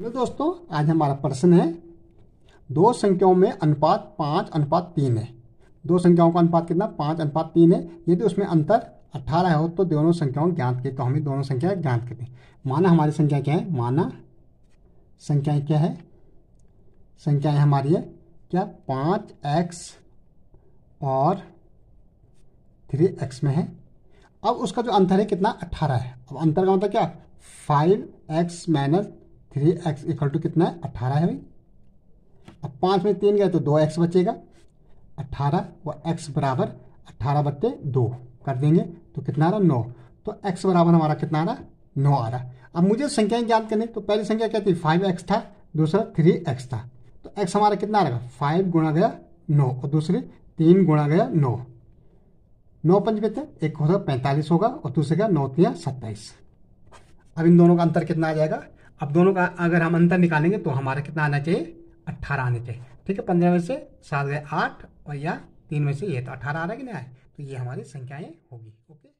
hello दोस्तों आज हमारा प्रश्न है दो संख्याओं में अनुपात पाँच अनुपात तीन है दो संख्याओं का अनुपात कितना पाँच अनुपात तीन है यदि उसमें अंतर अट्ठारह हो तो दोनों संख्याओं ज्ञात के तो हमें दोनों संख्याएं ज्ञात करते हैं माना हमारी संख्या क्या है माना संख्याएं क्या है संख्याएं हमारी है क्या पाँच एक्स और थ्री एक्स में है अब उसका जो अंतर है कितना अट्ठारह है अब अंतर का मतलब क्या five x minus three x equal to कितना है अट्ठारह है भाई अब पाँच में तीन गए तो दो एक्स बचेगा अट्ठारह व एक्स बराबर अट्ठारह बत्ते दो कर देंगे तो कितना आ रहा नौ तो एक्स बराबर हमारा कितना आ रहा नौ आ रहा अब मुझे संख्याएं ज्ञात करनी तो पहली संख्या क्या थी फाइव एक्स था दूसरा थ्री एक्स था तो एक्स हमारा कितना आ रहा फाइव गुणा गया नौ और दूसरी तीन गुणा गया नौ नौ पंच बेते एक होगा पैंतालीस होगा और दूसरे का नौ तीन सत्ताईस अब इन दोनों का अंतर कितना आ जाएगा अब दोनों का अगर हम अंतर निकालेंगे तो हमारा कितना आना चाहिए अट्ठारह आना चाहिए ठीक है पंद्रह में से सात गए आठ और या तीन में से ये तो अठारह आ रहा है कि नहीं आए तो ये हमारी संख्याएं होगी ओके